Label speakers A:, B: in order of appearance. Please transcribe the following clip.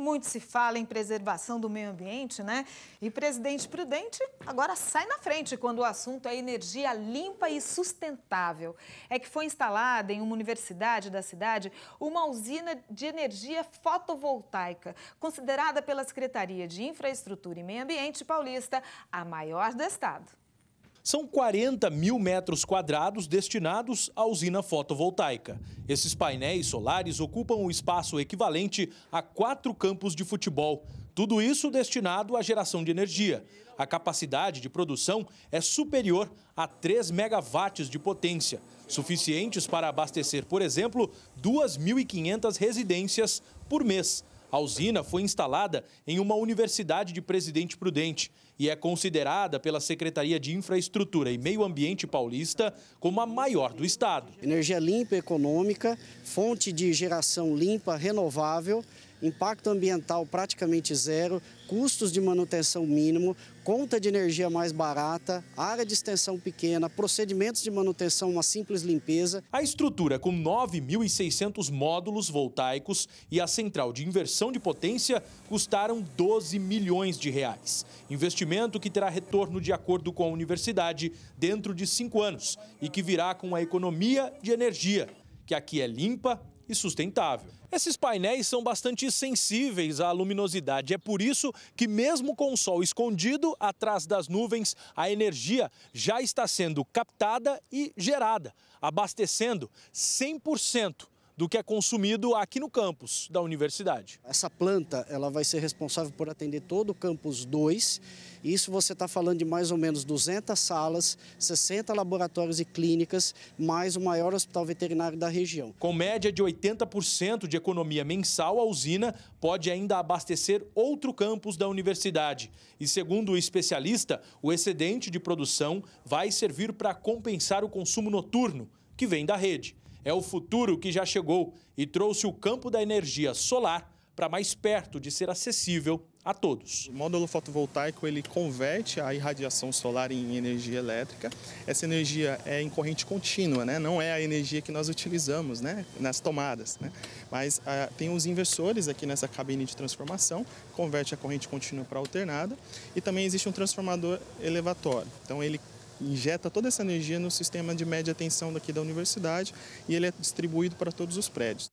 A: muito se fala em preservação do meio ambiente, né? E presidente Prudente agora sai na frente quando o assunto é energia limpa e sustentável. É que foi instalada em uma universidade da cidade uma usina de energia fotovoltaica, considerada pela Secretaria de Infraestrutura e Meio Ambiente paulista a maior do estado.
B: São 40 mil metros quadrados destinados à usina fotovoltaica. Esses painéis solares ocupam o um espaço equivalente a quatro campos de futebol. Tudo isso destinado à geração de energia. A capacidade de produção é superior a 3 megawatts de potência, suficientes para abastecer, por exemplo, 2.500 residências por mês a usina foi instalada em uma universidade de Presidente Prudente e é considerada pela Secretaria de Infraestrutura e Meio Ambiente paulista como a maior do estado.
C: Energia limpa, econômica, fonte de geração limpa, renovável impacto ambiental praticamente zero, custos de manutenção mínimo, conta de energia mais barata, área de extensão pequena, procedimentos de manutenção, uma simples limpeza.
B: A estrutura com 9.600 módulos voltaicos e a central de inversão de potência custaram 12 milhões de reais. Investimento que terá retorno de acordo com a universidade dentro de cinco anos e que virá com a economia de energia, que aqui é limpa e sustentável. Esses painéis são bastante sensíveis à luminosidade, é por isso que, mesmo com o sol escondido atrás das nuvens, a energia já está sendo captada e gerada, abastecendo
C: 100% do que
B: é consumido aqui no campus da universidade.
C: Essa planta ela vai ser responsável por atender todo o campus 2. Isso você está falando de mais ou menos 200 salas, 60 laboratórios e clínicas, mais o maior hospital veterinário da região.
B: Com média de 80% de economia mensal, a usina pode ainda abastecer outro campus da universidade. E segundo o especialista, o excedente de produção vai servir para compensar o consumo noturno que vem da rede é o futuro que já chegou e trouxe o campo da energia solar para mais
D: perto de ser acessível a todos. O módulo fotovoltaico ele converte a irradiação solar em energia elétrica. Essa energia é em corrente contínua, né? não é a energia que nós utilizamos né? nas tomadas. Né? Mas ah, tem os inversores aqui nessa cabine de transformação, converte a corrente contínua para alternada. E também existe um transformador elevatório. Então ele injeta toda essa energia no sistema de média tensão daqui da universidade e ele é distribuído para todos os prédios.